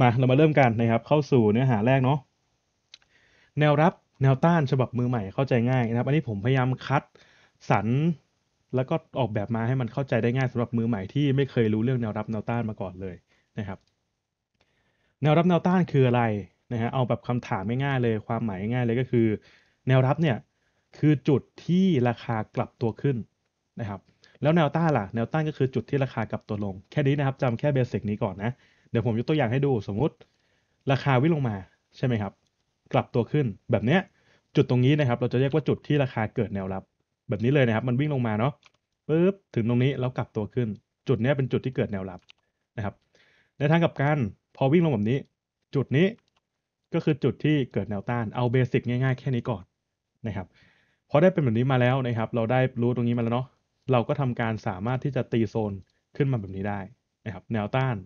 มาเรามาเริ่มกันนะครับเข้าสู่เนื้อหาแรกเนาะแนวรับแนวต้านฉบับมือใหม่เข้าใจง่ายนะครับ อันนี้ผมพยายามคัดสรรแล้วก็ออกแบบมาให้มันเข้าใจได้ง่ายสำหรับมือใหม่ที่ไม่เคยรู้เรื่องแนวรับแนวต้านมาก่อนเลยนะครับ แนวรับ แนวต้านคืออะไรนะฮะเอาแบบคำถามง่ายๆเลยความหมายง่ายเลยก็คือ แนวรับเนี่ยคือจุดที่ราคากลับตัวขึ้นนะครับแล้วแนวต้านล่ะแนวต้านก็คือจุดที่ราคากลับตัวลงแค่นี้นะครับจำแค่เบสิกนี้ก่อนนะเดี๋ยวผมยกตัวอย่างให้ดูสมมุติราคาวิ่งลงมาใช่ไหมครับ กลับตัวขึ้นแบบเนี้ยจุดตรงนี้นะครับ เราจะเรียกว่าจุดที่ราคาเกิดแนวรับ แบบนี้เลยนะครับ มันวิ่งลงมาเนาะปึ๊บถึงตรงนี้แล้วกลับตัวขึ้นจุดนี้เป็นจุดที่เกิดแนวรับนะครับ ในทางกับการพอวิ่งลงแบบนี้จุดนี้ก็คือจุดที่เกิดแนวต้านเอาเบสิกง่ายๆแค่นี้ก่อนนะครับพอได้เป็นแบบนี้มาแล้วนะครับ เราได้รู้ตรงนี้มาแล้วเนาะเราก็ทำการสามารถที่จะตีโซนขึ้นมาแบบนี้ได้นะครับ แนวต้าน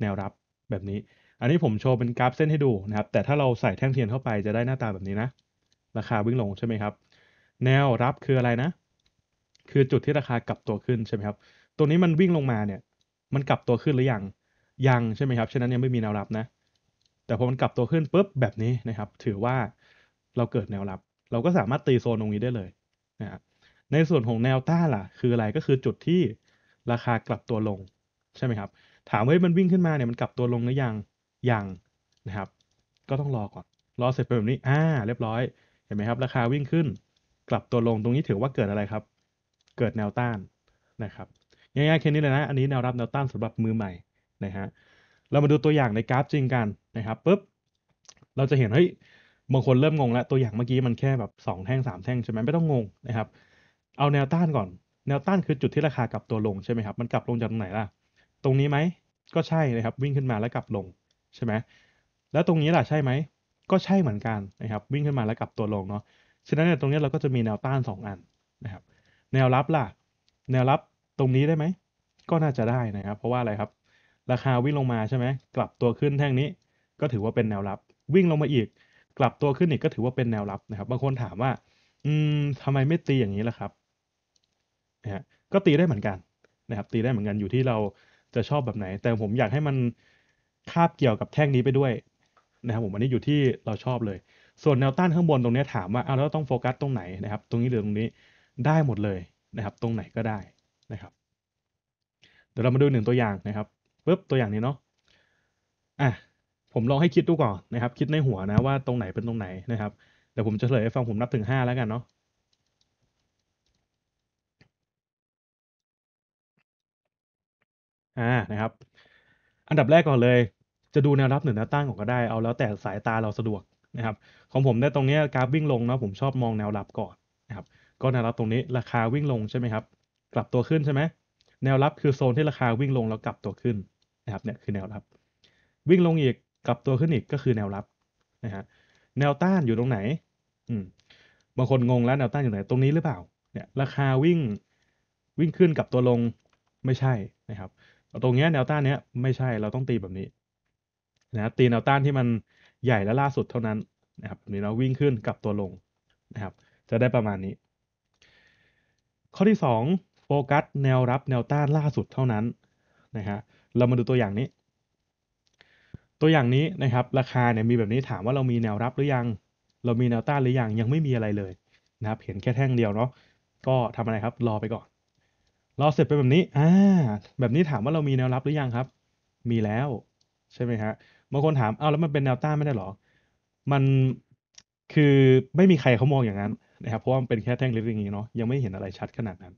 แนวรับแบบนี้ อันนี้ผมโชว์เป็นกราฟเส้นให้ดูนะครับ แต่ถ้าเราใส่แท่งเทียนเข้าไปจะได้หน้าตาแบบนี้นะ ราคาวิ่งลงใช่ไหมครับ แนวรับคืออะไรนะ คือจุดที่ราคากลับตัวขึ้นใช่ไหมครับ ตัวนี้มันวิ่งลงมาเนี่ย มันกลับตัวขึ้นหรือยัง ยังใช่ไหมครับ ฉะนั้นยังไม่มีแนวรับนะ แต่พอมันกลับตัวขึ้นปุ๊บแบบนี้นะครับ ถือว่าเราเกิดแนวรับ เราก็สามารถตีโซนตรงนี้ได้เลยนะในส่วนของแนวต้านล่ะ คืออะไรก็คือจุดที่ราคากลับตัวลงใช่ไหมครับถามว่ามันวิ่งขึ้นมาเนี่ยมันกลับตัวลงหรือยัง ยังนะครับ ก็ต้องรอก่อน รอเสร็จไปแบบนี้ อ่าเรียบร้อย เห็นไหมครับ ราคาวิ่งขึ้น กลับตัวลงตรงนี้ถือว่าเกิดอะไรครับ เกิดแนวต้านนะครับ ง่ายๆแค่นี้เลยนะ อันนี้แนวรับแนวต้านสำหรับมือใหม่นะฮะ เรามาดูตัวอย่างในกราฟจริงกันนะครับปุ๊บ เราจะเห็นเฮ้ยบางคนเริ่มงง แล้วตัวอย่างเมื่อกี้มันแค่แบบ2แท่ง3แท่งใช่ไหมไม่ต้องงงนะครับ เอาแนวต้านก่อน แนวต้านคือจุดที่ราคากลับตัวลงใช่ไหมครับ มันกลับลงจากตรงไหนล่ะตรงนี้ไหม ก็ใช่นะครับวิ่งขึ้นมาแล้วกลับลงใช่ไหมแล้วตรงนี้ล่ะใช่ไหม ก็ใช่เหมือนกันนะครับ วิ่งขึ้นมาแล้วกลับตัวลงเนาะ ฉะนั้นเนี่ยตรงนี้เราก็จะมีแนวต้าน2 อันนะครับ แนวรับล่ะ แนวรับตรงนี้ได้ไหม ก็น่าจะได้นะครับ เพราะว่าอะไรครับ ราคาวิ่งลงมาใช่ไหมกลับตัวขึ้นแท่งนี้ก็ถือว่าเป็นแนวรับ วิ่งลงมาอีก กลับตัวขึ้นอีกก็ถือว่าเป็นแนวรับนะครับบางคนถามว่า อืมทำไมไม่ตีอย่างนี้ล่ะครับนะฮะก็ตีได้เหมือนกันนะครับตีได้เหมือนกันอยู่ที่เราจะชอบแบบไหนแต่ผมอยากให้มันคาบเกี่ยวกับแท่งนี้ไปด้วยนะครับผมอันนี้อยู่ที่เราชอบเลย ส่วนแนวต้านข้างบนตรงนี้ถามว่าเอาแล้วต้องโฟกัสตรงไหนนะครับตรงนี้หรือตรงนี้ได้หมดเลยนะครับ ตรงไหนก็ได้นะครับ เดี๋ยวเรามาดูหนึ่งตัวอย่างนะครับปุ๊บตัวอย่างนี้เนาะอ่ะผมลองให้คิดดูก่อนนะครับ คิดในหัวนะว่าตรงไหนเป็นตรงไหนนะครับเดี๋ยวผมจะเฉลยให้ฟังผมนับถึง5แล้วกันเนาะอ่า นะครับ อันดับแรกก่อนเลย จะดูแนวรับหรือแนวต้านกนก็ได้ เอาแล้วแต่สายตาเราสะดวกนะครับ ของผมในตรงนี้กราฟวิ่งลงนะผมชอบมองแนวรับก่อนนะครับ ก็แนวรับตรงนี้ ราคาวิ่งลงใช่ไหมครับ กลับตัวขึ้นใช่ไหมแนวรับคือโซนที่ราคาวิ่งลงแล้วกลับตัวขึ้นนะครับ เนี่ยคือแนวรับ วิ่งลงอีก กลับตัวขึ้นอีกก็คือแนวรับนะฮะ แนวต้านอยู่ตรงไหน อืม บางคนงงแล้วแนวต้านอยู่ไหน ตรงนี้หรือเปล่า เนี่ย ราคาวิ่ง วิ่งขึ้นกับตัวลง ไม่ใช่นะครับตรงเนี้ยแนวต้านเนี้ยไม่ใช่เราต้องตีแบบนี้นะตีแนวต้านที่มันใหญ่และล่าสุดเท่านั้นนะครับนี้เราวิ่งขึ้นกลับตัวลงนะครับ จะได้ประมาณนี้ ข้อที่2โฟกัส แนวรับแนวต้านล่าสุดเท่านั้นนะฮะเรามาดูตัวอย่างนี้ ตัวอย่างนี้นะครับราคาเนี่ยมีแบบนี้ถามว่าเรามีแนวรับหรือยัง เรามีแนวต้านหรือยังยังไม่มีอะไรเลยนะครับเห็นแค่แท่งเดียวเนาะก็ทำอะไรครับรอไปก่อนเราเสร็จไปแบบนี้ อ่า แบบนี้ถามว่าเรามีแนวรับหรือยังครับ มีแล้ว ใช่ไหมฮะบางคนถามเอาแล้วมันเป็นแนวต้านไม่ได้หรอ มัน คือไม่มีใครเขามองอย่างนั้นนะครับ เพราะว่ามันเป็นแค่แท่งเล็กอย่างนี้เนาะ ยังไม่เห็นอะไรชัดขนาดนั้น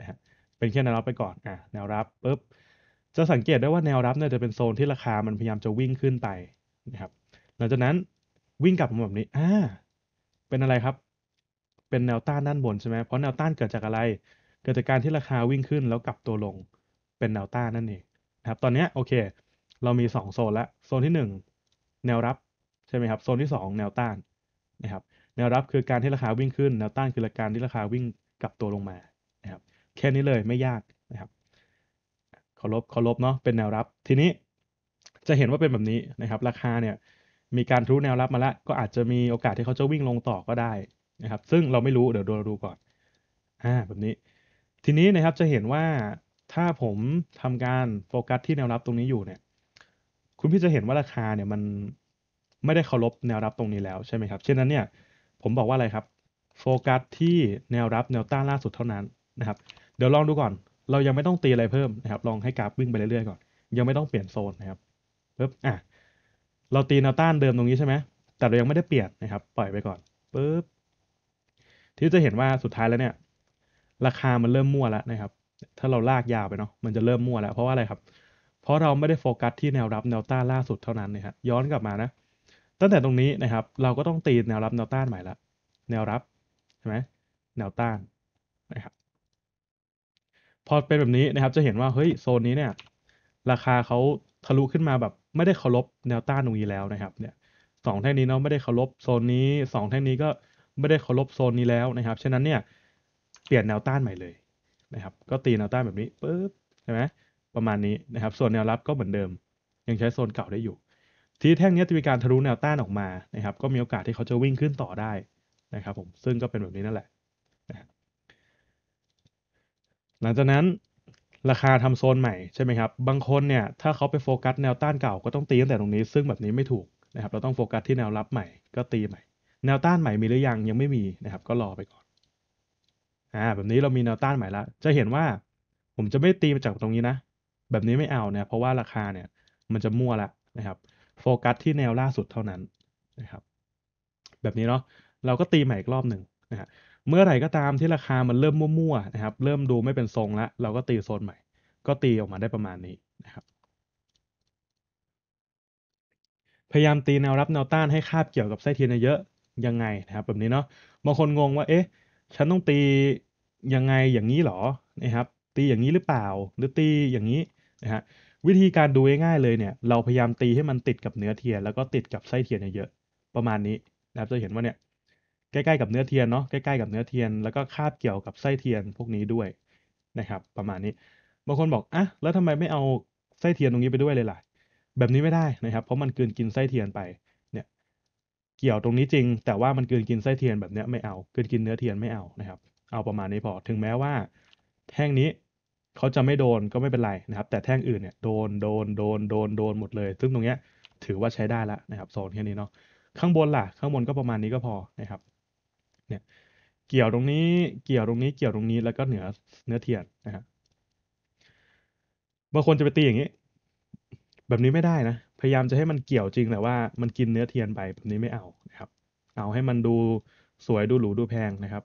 นะฮะเป็นแค่แนวรับไปก่อน อ่าแนวรับปุ๊บจะสังเกตได้ว่าแนวรับเนี่ยจะเป็นโซนที่ราคามันพยายามจะวิ่งขึ้นไปนะครับ หลังจากนั้น วิ่งกลับมาแบบนี้ อ่า เป็นอะไรครับ เป็นแนวต้านด้านบนใช่ไหมเพราะแนวต้านเกิดจากอะไรเกิดจากการที่ราคาวิ่งขึ้นแล้วกลับตัวลง เป็นแนวต้านนั่นเองนะครับ ตอนนี้โอเค เรามี 2 โซนละ โซนที่ 1 แนวรับใช่ไหมครับ โซนที่ 2 แนวต้านนะครับ แนวรับคือการที่ราคาวิ่งขึ้นแนวต้านคือการที่ราคาวิ่งกลับตัวลงมานะครับ แค่นี้เลยไม่ยากนะครับขอรบขอรบเนาะเป็นแนวรับทีนี้จะเห็นว่าเป็นแบบนี้นะครับ ราคาเนี่ย มีการทุแนวรับมาแล้วก็อาจจะมีโอกาสที่เขาจะวิ่งลงต่อก็ได้นะครับ ซึ่งเราไม่รู้เดี๋ยวดูดูก่อนอ่าแบบนี้ทีนี้นะครับจะเห็นว่าถ้าผมทำการโฟกัสที่แนวรับตรงนี้อยู่เนี่ย คุณพี่จะเห็นว่าราคาเนี่ยมันไม่ได้เคารพแนวรับตรงนี้แล้วใช่ไหมครับเช่นนั้นเนี่ย ผมบอกว่าอะไรครับโฟกัสที่แนวรับแนวต้านล่าสุดเท่านั้นนะครับ เดี๋ยวลองดูก่อนเรายังไม่ต้องตีอะไรเพิ่มนะครับลองให้กราฟวิ่งไปเรื่อยๆก่อนยังไม่ต้องเปลี่ยนโซนนะครับปึ๊บอ่ะเราตีแนวต้านเดิมตรงนี้ใช่ไหมแต่เรายังไม่ได้เปลี่ยนนะครับปล่อยไปก่อนปึ๊บที่จะเห็นว่าสุดท้ายแล้วเนี่ยราคามันเริ่มมั่วแล้วนะครับ ถ้าเราลากยาวไปเนาะ มันจะเริ่มมั่วแล้ว เพราะว่าอะไรครับ เพราะเราไม่ได้โฟกัสที่แนวรับ แนวต้านล่าสุดเท่านั้นนะฮะย้อนกลับมานะ ตั้งแต่ตรงนี้นะครับ เราก็ต้องตีแนวรับ แนวต้านใหม่ละ แนวรับ ใช่ไหมแนวต้าน นะครับ พอเป็นแบบนี้นะครับ จะเห็นว่า เฮ้ย โซนนี้เนี่ย ราคาเขาทะลุขึ้นมาแบบไม่ได้เคารพแนวต้านตรงนี้แล้วนะครับ เนี่ยสองแท่งนี้เนาะไม่ได้เคารพโซนนี้สองแท่งนี้ก็ไม่ได้เคารพโซนนี้แล้วนะครับ ฉะนั้นเนี่ยเปลี่ยนแนวต้านใหม่เลยนะครับ ก็ตีแนวต้านแบบนี้ปุ๊บใช่ไหมประมาณนี้นะครับ ส่วนแนวรับก็เหมือนเดิม ยังใช้โซนเก่าได้อยู่ ทีแท่งนี้จะมีการทะลุแนวต้านออกมานะครับ ก็มีโอกาสที่เขาจะวิ่งขึ้นต่อได้นะครับผม ซึ่งก็เป็นแบบนี้นั่นแหละ หลังจากนั้นราคาทำโซนใหม่ใช่ไหมครับ บางคนเนี่ยถ้าเขาไปโฟกัสแนวต้านเก่าก็ต้องตีตั้งแต่ตรงนี้ ซึ่งแบบนี้ไม่ถูกนะครับ เราต้องโฟกัสที่แนวรับใหม่ ก็ตีใหม่ แนวต้านใหม่มีหรือยัง ยังไม่มีนะครับ ก็รอไปก่อนอ่าแบบนี้เรามีแนวต้านใหม่ละจะเห็นว่า ผมจะไม่ตีมาจากตรงนี้นะ แบบนี้ไม่เอาเนี่ยเพราะว่าราคาเนี่ยมันจะมั่วละนะครับ โฟกัสที่แนวล่าสุดเท่านั้นนะครับ แบบนี้เนาะ เราก็ตีใหม่อีกรอบหนึ่งนะฮะ เมื่อไหร่ก็ตามที่ราคามันเริ่มมั่วๆนะครับ เริ่มดูไม่เป็นทรงละ เราก็ตีโซนใหม่ ก็ตีออกมาได้ประมาณนี้นะครับ พยายามตีแนวรับแนวต้านให้คาบเกี่ยวกับไส้เทียนเยอะยังไงนะครับ แบบนี้เนาะ บางคนงงว่าเอ๊ะฉันต้องตียังไงอย่างนี้หรอนะครับตีอย่างนี้หรือเปล่าหรือตีอย่างนี้นะฮะวิธีการดูง่ายๆเลยเนี่ยเราพยายามตีให้มันติดกับเนื้อเทียนแล้วก็ติดกับไส้เทียนเยอะๆประมาณนี้นะครับจะเห็นว่าเนี่ย ใกล้ๆกับเนื้อเทียนเนาะใกล้ๆกับเนื้อเทียน แล้วก็คาบเกี่ยวกับไส้เทียนพวกนี้ด้วยนะครับ ประมาณนี้ บางคนบอกอ่ะแล้วทำไมไม่เอาไส้เทียนตรงนี้ไปด้วยเลยล่ะแบบนี้ไม่ได้นะครับ เพราะมันเกินกินไส้เทียนไปเกี่ยวตรงนี้จริงแต่ว่ามันเกินกินไส้เทียนแบบนี้ไม่เอาเกินกินเนื้อเทียนไม่เอานะครับเอาประมาณนี้พอถึงแม้ว่าแท่งนี้เขาจะไม่โดนก็ไม่เป็นไรนะครับ แต่แท่งอื่นเนี่ยโดนโดนโดนโดนโดนหมดเลย ซึ่งตรงเนี้ย ถือว่าใช้ได้แล้วนะครับโซนแค่นี้เนาะข้างบนล่ะข้างบนก็ประมาณนี้ก็พอนะครับเนี่ยเกี่ยวตรงนี้เกี่ยวตรงนี้ เกี่ยวตรงนี้แล้วก็เหนือเนื้อเทียนนะครับบางคนจะไปตีอย่างนี้ แบบนี้ไม่ได้นะพยายามจะให้มันเกี่ยวจริงแต่ว่ามันกินเนื้อเทียนไปแบบนี้ไม่เอานะครับเอาให้มันดูสวยดูหรูดูแพงนะครับ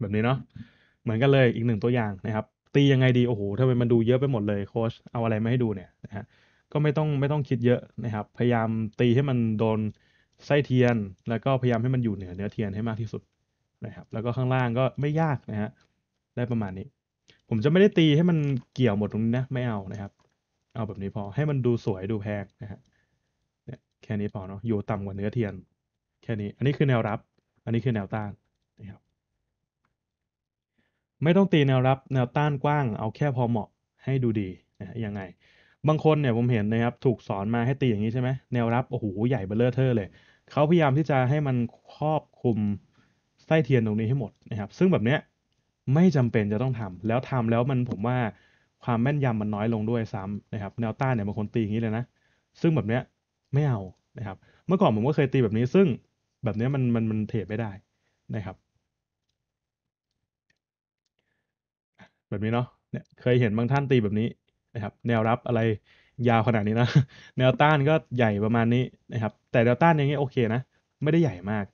แบบนี้เนาะเหมือนกันเลยอีกหนึ่งตัวอย่างนะครับ ตียังไงดีโอ้โหทำไมมันดูเยอะไปหมดเลยโค้ชเอาอะไรมาให้ดูเนี่ยนะฮะก็ไม่ต้องไม่ต้องคิดเยอะนะครับ พยายามตีให้มันโดนไส้เทียน แล้วก็พยายามให้มันอยู่เหนือเนื้อเทียนให้มากที่สุดนะครับ แล้วก็ข้างล่างก็ไม่ยากนะฮะได้ประมาณนี้ผมจะไม่ได้ตีให้มันเกี่ยวหมดตรงนี้นะไม่เอานะครับ เอาแบบนี้พอให้มันดูสวยดูแพงนะฮะเนี่ยแค่นี้พอเนาะอยู่ต่ำกว่าเนื้อเทียนแค่นี้อันนี้คือแนวรับ อันนี้คือแนวต้านนะครับไม่ต้องตีแนวรับ แนวต้านกว้าง เอาแค่พอเหมาะให้ดูดีนะยังไงบางคนเนี่ยผมเห็นนะครับถูกสอนมาให้ตีอย่างนี้ใช่ไหมแนวรับโอ้โหใหญ่เบลเลอร์เทอร์เลย เขาพยายามที่จะให้มันครอบคลุมไส้เทียนตรงนี้ให้หมดนะครับซึ่งแบบเนี้ยไม่จำเป็นจะต้องทำ แล้วทำแล้วมันผมว่าความแม่นยำมันน้อยลงด้วยซ้ำนะครับ แนวต้านเนี่ยบางคนตีอย่างนี้เลยนะ ซึ่งแบบเนี้ยไม่เอานะครับ เมื่อก่อนผมก็เคยตีแบบนี้ ซึ่งแบบเนี้ยมันมันมันเทรดไม่ได้นะครับ แบบนี้เนาะเนี่ยเคยเห็นบางท่านตีแบบนี้นะครับ แนวรับอะไรยาวขนาดนี้นะ แนวต้านก็ใหญ่ประมาณนี้นะครับ แต่แนวต้านอย่างเงี้ยโอเคนะ ไม่ได้ใหญ่มาก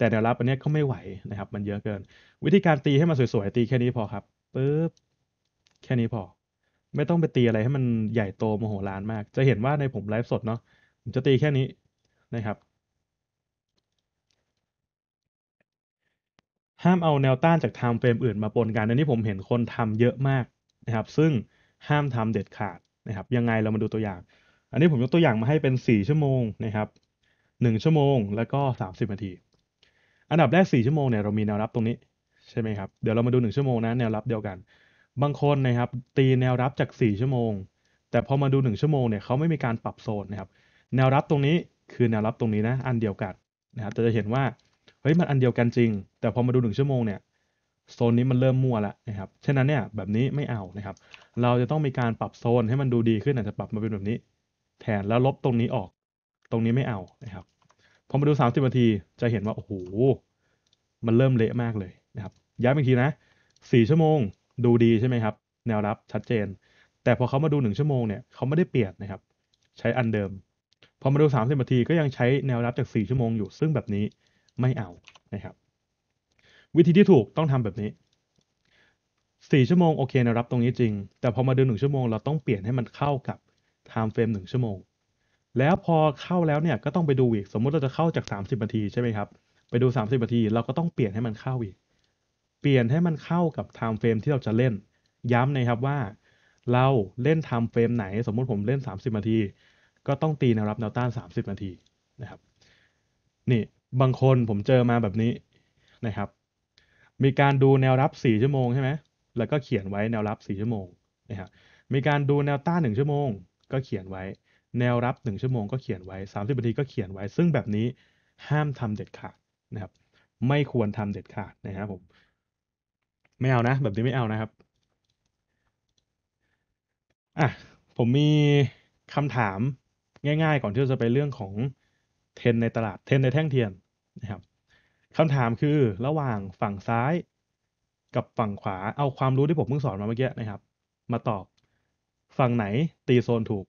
แต่แนวรับอันนี้ก็ไม่ไหวนะครับมันเยอะเกิน วิธีการตีให้มันสวยๆตีแค่นี้พอครับปึ๊บแค่นี้พอ ไม่ต้องไปตีอะไรให้มันใหญ่โตโมโหลานมาก จะเห็นว่าในผมไลฟ์สดเนาะผมจะตีแค่นี้นะครับ ห้ามเอาแนวต้านจากไทม์เฟรมอื่นมาปนกัน อันนี้ผมเห็นคนทำเยอะมากนะครับ ซึ่งห้ามทำเด็ดขาดนะครับยังไงเรามาดูตัวอย่าง อันนี้ผมยกตัวอย่างมาให้เป็น4ชั่วโมงนะครับ 1 ชั่วโมงแล้วก็ 30 นาทีอันดับแรก 4 ชั่วโมงเนี่ยเรามีแนวรับตรงนี้ใช่ไหมครับเดี๋ยวเรามาดู 1 ชั่วโมงนะ แนวรับเดียวกัน บางคนนะครับ ตีแนวรับจาก 4 ชั่วโมง แต่พอมาดู 1 ชั่วโมงเนี่ยเขาไม่มีการปรับโซนนะครับ แนวรับตรงนี้คือแนวรับตรงนี้นะอันเดียวกันนะครับแต่จะเห็นว่าเฮ้ยมันอันเดียวกันจริง แต่พอมาดู 1 ชั่วโมงเนี่ยโซนนี้มันเริ่มมั่วแล้วนะครับฉะนั้นเนี่ยแบบนี้ไม่เอานะครับ เราจะต้องมีการปรับโซนให้มันดูดีขึ้นอาจจะปรับมาเป็นแบบนี้แทนแล้วลบตรงนี้ออก ตรงนี้ไม่เอานะครับพอมาดู 30 นาที จะเห็นว่าโอ้โห มันเริ่มเละมากเลยนะครับ ย้ำอีกทีนะ 4 ชั่วโมงดูดีใช่ไหมครับ แนวรับชัดเจน แต่พอเขามาดู 1 ชั่วโมงเนี่ยเขาไม่ได้เปลี่ยนนะครับ ใช้อันเดิม พอมาดู 30 นาที ก็ยังใช้แนวรับจาก 4 ชั่วโมงอยู่ ซึ่งแบบนี้ไม่เอานะครับ วิธีที่ถูกต้องทำแบบนี้ 4 ชั่วโมงโอเคแนวรับตรงนี้จริง แต่พอมาดู 1 ชั่วโมงเราต้องเปลี่ยนให้มันเข้ากับไทม์เฟรม 1 ชั่วโมงแล้วพอเข้าแล้วเนี่ยก็ต้องไปดูอีกสมมุติเราจะเข้าจาก 30 นาทีใช่ไหมครับ ไปดู 30 นาทีเราก็ต้องเปลี่ยนให้มันเข้าอีก เปลี่ยนให้มันเข้ากับไทม์เฟรมที่เราจะเล่น ย้ำนะครับว่าเราเล่นไทม์เฟรมไหน สมมุติผมเล่น 30 นาที ก็ต้องตีแนวรับแนวต้าน 30 นาทีนะครับ นี่บางคนผมเจอมาแบบนี้นะครับ มีการดูแนวรับ 4 ชั่วโมงใช่ไหม แล้วก็เขียนไว้แนวรับ 4 ชั่วโมงนะครับมีการดูแนวต้าน 1 ชั่วโมงก็เขียนไว้แนวรับ1ชั่วโมงก็เขียนไว้ 30นาทีก็เขียนไว้ ซึ่งแบบนี้ห้ามทำเด็ดขาดนะครับ ไม่ควรทำเด็ดขาดนะครับผมไม่เอานะ แบบนี้ไม่เอานะครับอ่ะผมมีคำถามง่ายๆ ก่อนที่จะไปเรื่องของเทนในตลาดเทนในแท่งเทียนนะครับคำถามคือระหว่างฝั่งซ้าย กับฝั่งขวาเอาความรู้ที่ผมเพิ่งสอนมาเมื่อกี้นะครับมาตอบฝั่งไหนตีโซนถูก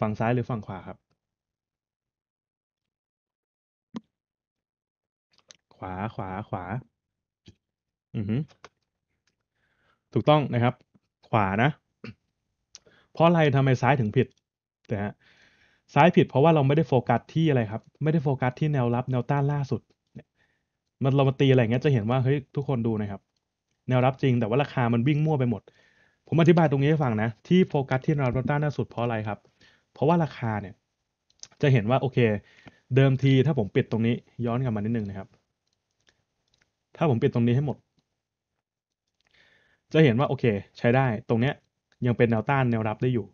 ฝั่งซ้ายหรือฝั่งขวาครับ ขวา ขวา ขวา อือฮึถูกต้องนะครับ ขวานะ เพราะอะไรทำไมซ้ายถึงผิดนะฮะซ้ายผิด เพราะว่าเราไม่ได้โฟกัสที่อะไรครับ ไม่ได้โฟกัสที่แนวรับแนวต้านล่าสุดมันเรามาตีอะไรเงี้ยจะเห็นว่า เฮ้ย ทุกคนดูนะครับ แนวรับจริง แต่ว่าราคามันวิ่งมั่วไปหมด ผมอธิบายตรงนี้ให้ฟังนะ ที่โฟกัสที่แนวรับต้านล่าสุดเพราะอะไรครับเพราะว่าราคาเนี่ยจะเห็นว่าโอเค เดิมทีถ้าผมปิดตรงนี้ ย้อนกลับมานิดนึงนะครับ ถ้าผมปิดตรงนี้ให้หมด จะเห็นว่าโอเค ใช้ได้ตรงเนี้ยยังเป็นแนวต้านแนวรับได้อยู่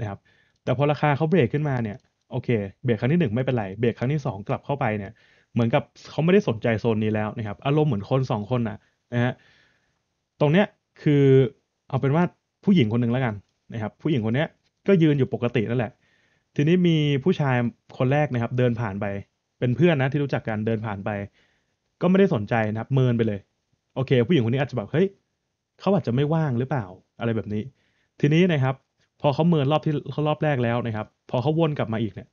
นะครับ แต่พอราคาเขาเบรกขึ้นมาเนี่ยโอเค เบรกครั้งที่1ไม่เป็นไรเบรกครั้งที่2กลับเข้าไปเนี่ยเหมือนกับเขาไม่ได้สนใจโซนนี้แล้วนะครับอารมณ์เหมือนคน2คนนะนะฮะตรงเนี้ยคือเอาเป็นว่าผู้หญิงคนหนึ่งแล้วกันนะครับผู้หญิงคนเนี้ยก็ยืนอยู่ปกตินั่นแหละทีนี้มีผู้ชายคนแรกนะครับเดินผ่านไป เป็นเพื่อนนะที่รู้จักกันเดินผ่านไป ก็ไม่ได้สนใจนะครับ เมินไปเลย โอเค ผู้หญิงคนนี้อาจจะแบบเฮ้ยเขาอาจจะไม่ว่างหรือเปล่าอะไรแบบนี้ ทีนี้นะครับ พอเขาเมินรอบที่เขารอบแรกแล้วนะครับ พอเขาวนกลับมาอีกเนี่ย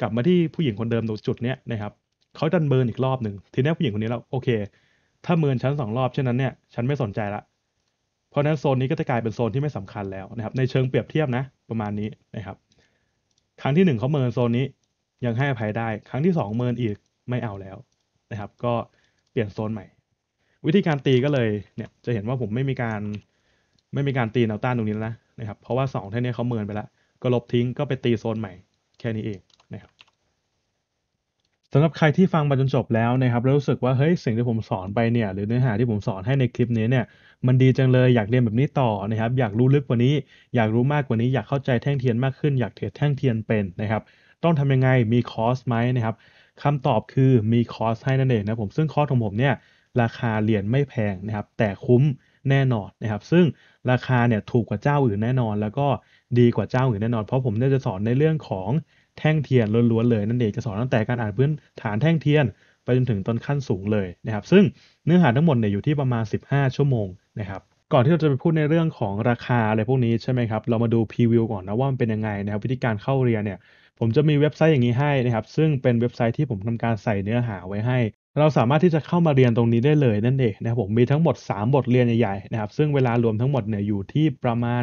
กลับมาที่ผู้หญิงคนเดิมตรงจุดเนี้ยนะครับเขาดันเมินอีกรอบหนึ่งทีนี้ผู้หญิงคนนี้แล้วโอเค ถ้าเมินชั้นสองรอบเช่นนั้นเนี่ย ฉันไม่สนใจละเพราะนั้นโซนนี้ก็จะกลายเป็นโซนที่ไม่สำคัญแล้วนะครับ ในเชิงเปรียบเทียบนะ ประมาณนี้นะครับครั้งที่1เขาเมินโซนนี้ยังให้อภัยได้ครั้งที่ 2 เมินอีกไม่เอาแล้วนะครับก็เปลี่ยนโซนใหม่ วิธีการตีก็เลยเนี่ยจะเห็นว่าผมไม่มีการไม่มีการตีแนวต้านตรงนี้แล้วนะนะครับเพราะว่า2เท่านี้เขาเมินไปแล้วก็ลบทิ้งก็ไปตีโซนใหม่แค่นี้เองนะครับสำหรับใครที่ฟังมาจนจบแล้วนะครับแล้วรู้สึกว่าเฮ้ยสิ่งที่ผมสอนไปเนี่ยหรือเนื้อหาที่ผมสอนให้ในคลิปนี้เนี่ยมันดีจังเลยอยากเรียนแบบนี้ต่อนะครับ อยากรู้ลึกกว่านี้ อยากรู้มากกว่านี้ อยากเข้าใจแท่งเทียนมากขึ้นอยากเทรดแท่งเทียนเป็นนะครับ ต้องทำยังไงมีคอร์สไหมนะครับคำตอบคือมีคอร์สให้นั่นเองนะผมซึ่งคอร์สของผมเนี่ยราคาเหรียญไม่แพงนะครับแต่คุ้มแน่นอนนะครับซึ่งราคาเนี่ยถูกกว่าเจ้าอื่นแน่นอน แล้วก็ดีกว่าเจ้าอื่นแน่นอนเพราะผมเนี่ยจะสอนในเรื่องของแท่งเทียนล้วนๆเลยนั่นเองจะสอนตั้งแต่การอ่านพื้นฐานแท่งเทียน ไปจนถึงต้นขั้นสูงเลยนะครับซึ่งเนื้อหาทั้งหมดเนี่ยอยู่ที่ประมาณ 15 ชั่วโมงะครับก่อนที่เราจะไปพูดในเรื่องของราคาอะไรพวกนี้ใช่ไหมครับ เรามาดูพรีวิวก่อนนะว่ามันเป็นยังไงนะครับวิธีการเข้าเรียนเนี่ยผมจะมีเว็บไซต์อย่างนี้ให้นะครับซึ่งเป็นเว็บไซต์ที่ผมทำการใส่เนื้อหาไว้ให้ เราสามารถที่จะเข้ามาเรียนตรงนี้ได้เลยนั่นเองนะครับผมมีทั้งหมด 3 บทเรียนใหญ่ๆนะครับซึ่งเวลารวมทั้งหมดเนี่ยอยู่ที่ประมาณ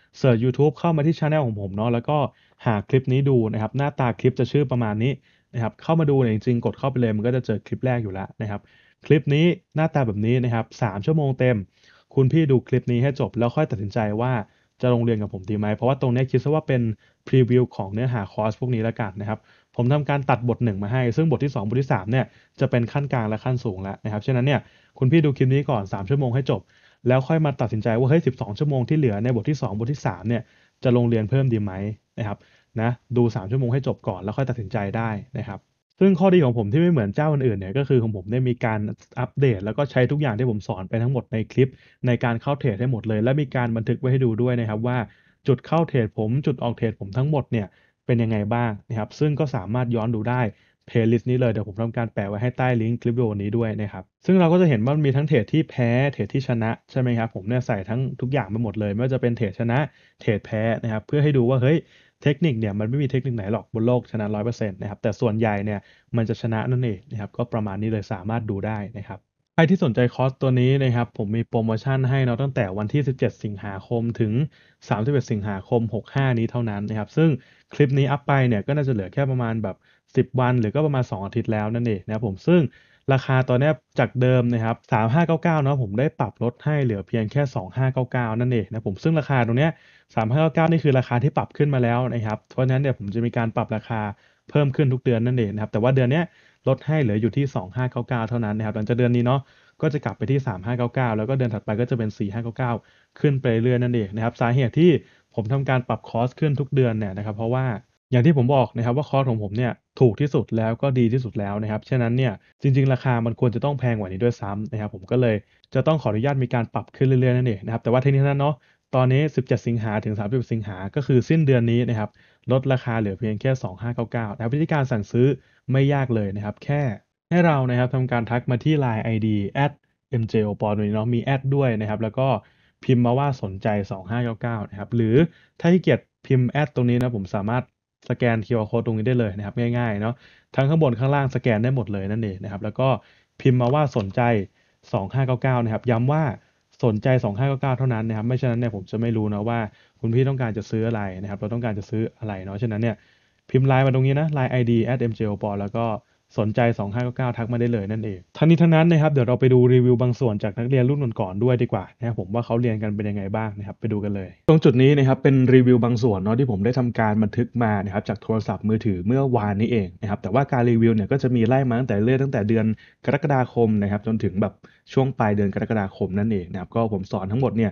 เสิร์ช YouTube เข้ามาที่ช anel ของผมเนาะแล้วก็หาคลิปนี้ดูนะครับหน้าตาคลิปจะชื่อประมาณนี้นะครับเข้ามาดูเนี่ยจริงๆ กดเข้าไปเลย มันก็จะเจอคลิปแรกอยู่แล้วนะครับคลิปนี้หน้าตาแบบนี้นะครับสามชั่วโมงเต็ม คุณพี่ดูคลิปนี้ให้จบ แล้วค่อยตัดสินใจว่าจะลงเรียนกับผมดีไหม เพราะว่าตรงนี้คิดซะว่าเป็นพรีวิวของเนื้อหาคอร์สพวกนี้แล้วกันนะครับผมทำการตัดบทหนึ่งมาให้ซึ่งบทที่ 2บทที่3เนี่ยจะเป็นขั้นกลางและขั้นสูงแล้วนะครับฉะนั้นเนี่ยคุณพี่ดูคลิปนี้ก่อน3ชั่วโมงให้จบแล้วค่อยมาตัดสินใจว่าเฮ้ย12 ชั่วโมงที่เหลือในบทที่ 2บทที่ 3 เนี่ย จะลงเรียนเพิ่มดีไหมนะครับ นะดู 3 ชั่วโมงให้จบก่อนแล้วค่อยตัดสินใจได้นะครับซึ่งข้อดีของผมที่ไม่เหมือนเจ้าอื่นๆเนี่ยก็คือของผมได้มีการอัปเดต แล้วก็ใช้ทุกอย่างที่ผมสอนไปทั้งหมดในคลิป ในการเข้าเทรดให้หมดเลยและมีการบันทึกไว้ให้ดูด้วยนะครับว่า จุดเข้าเทรดผมจุดออกเทรดผมทั้งหมดเนี่ยเป็นยังไงบ้างนะครับซึ่งก็สามารถย้อนดูได้เพลย์ลิสต์นี้เลยเดี๋ยวผมทำการแปะไว้ให้ใต้ลิงก์คลิปวิดีโอนี้ด้วยนะครับ ซึ่งเราก็จะเห็นว่ามีทั้งเทรดที่แพ้ เทรดที่ชนะ ใช่ไหมครับ ผมเนี่ยใส่ทั้งทุกอย่างไปหมดเลย ไม่ว่าจะเป็นเทรดชนะ เทรดแพ้นะครับ เพื่อให้ดูว่าเฮ้ย เทคนิคเนี่ย มันไม่มีเทคนิคไหนหรอกบนโลกชนะร้อยเปอร์เซ็นต์นะครับ แต่ส่วนใหญ่เนี่ย มันจะชนะนั่นเองนะครับก็ประมาณนี้เลยสามารถดูได้นะครับใครที่สนใจคอร์สตัวนี้นะครับผมมีโปรโมชั่นให้เนาะตั้งแต่วันที่ 17 สิงหาคมถึง31สิงหาคม65 นี้เท่านั้นนะครับซึ่งคลิปนี้อัพไปเนี่ยก็น่าจะเหลือแค่ประมาณแบบ10 วัน หรือก็ประมาณ 2 อาทิตย์แล้วนั่นเองนะครับผมซึ่งราคาตอนนี้จากเดิมนะครับ3599เนาะผมได้ปรับลดให้เหลือเพียงแค่ 2599 นั่นเองนะผมซึ่งราคา ตรงนี้3599 นี่ คือราคาที่ปรับขึ้นมาแล้วนะครับเพราะฉะนั้นเนี่ยผมจะมีการปรับราคาเพิ่มขึ้นทุกเดือนนั่นเองนะครับแต่ว่าเดือนนี้ลดให้เหลืออยู่ที่ 2599 เท่านั้นนะครับหลังจากเดือนนี้เนาะก็จะกลับไปที่ 3599 แล้วก็เดือนถัดไปก็จะเป็น4599 ขึ้นไปเรื่อยนั่นเองนะครับสาเหตุที่ผมทำการปรับคอสขึ้นทุกเดือนเนี่ยนะครับเพราะว่าอย่างที่ผมบอกนะครับว่าคอร์สของผมเนี่ยถูกที่สุดแล้วก็ดีที่สุดแล้วนะครับฉะนั้นเนี่ยจริง ๆ ราคามันควรจะต้องแพงกว่านี้ด้วยซ้ำนะครับผมก็เลยจะต้องขออนุญาตมีการปรับขึ้นเรื่อยๆนั่นเองนะครับแต่ว่าทีนี้นั้นเนาะตอนนี้ 17 สิงหาถึง 30 สิงหา ก็คือสิ้นเดือนนี้นะครับลดราคาเหลือเพียงแค่ 2599 แต่วิธีการสั่งซื้อไม่ยากเลยนะครับ แค่ให้เรานะครับทำการทักมาที่ Line ID at mjo p o r t เนาะมีแอดด้วยนะครับแล้วก็พิมพ์มาว่าสนใจ 2599 นะครับหรือถ้าที่เกียจพิมพ์แอดตรงนี้นะผมสามารถสแกน QR code ตรงนี้ได้เลยนะครับง่ายๆเนาะทั้งข้างบนข้างล่างสแกนได้หมดเลยนั่นเองนะครับแล้วก็พิมพ์มาว่าสนใจ 2599 นะครับย้ำว่าสนใจ 2599 เท่านั้นนะครับไม่ฉะนั้นเนี่ยผมจะไม่รู้นะว่าคุณพี่ต้องการจะซื้ออะไรนะครับเราต้องการจะซื้ออะไรเนาะฉะนั้นเนี่ยพิมพ์ไลน์มาตรงนี้นะไลน์ ID mjopol แล้วก็สนใจ2599ทักมาได้เลยนั่นเองทั้งนี้ทั้งนั้นนะครับเดี๋ยวเราไปดูรีวิวบางส่วนจากนักเรียนรุ่นก่อนๆด้วยดีกว่านะครับผมว่าเขาเรียนกันเป็นยังไงบ้างนะครับไปดูกันเลย ตรงจุดนี้นะครับเป็นรีวิวบางส่วนเนาะที่ผมได้ทำการบันทึกมานะครับจากโทรศัพท์มือถือเมื่อวานนี้เองนะครับแต่ว่าการรีวิวเนี่ยก็จะมีไล่มาตั้งแต่เรื่อยตั้งแต่เดือนกรกฎาคมนะครับจนถึงแบบช่วงปลายเดือนกรกฎาคมนั่นเองนะครับก็ผมสอนทั้งหมดเนี่ย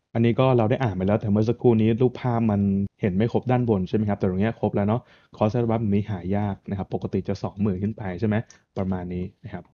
บอันนี้ก็เราได้อ่านไปแล้วแต่เมื่อสักครู่นี้รูปภาพมันเห็นไม่ครบด้านบนใช่ไหมครับ แต่ตรงนี้ครบแล้วเนาะคอร์สอร์บับนี้หายากนะครับปกติจะ20,000ขึ้นไปใช่ไหมประมาณนี้นะครับ